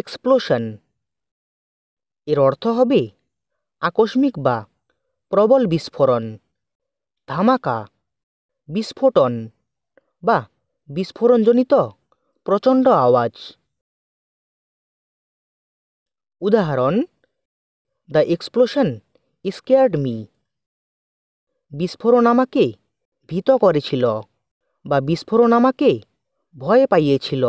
explosion এর অর্থ হবে আকস্মিক বা প্রবল বিস্ফোরণ ধামাকা বিস্ফোটন বা বিস্ফোরণজনিত প্রচণ্ড আওয়াজ উদাহরণ দ্য এক্সপ্লোশন স্কেয়ার্ড মি বিস্ফোরণ আমাকে ভীত করেছিল বা বিস্ফোরণ আমাকে ভয় পাইয়েছিল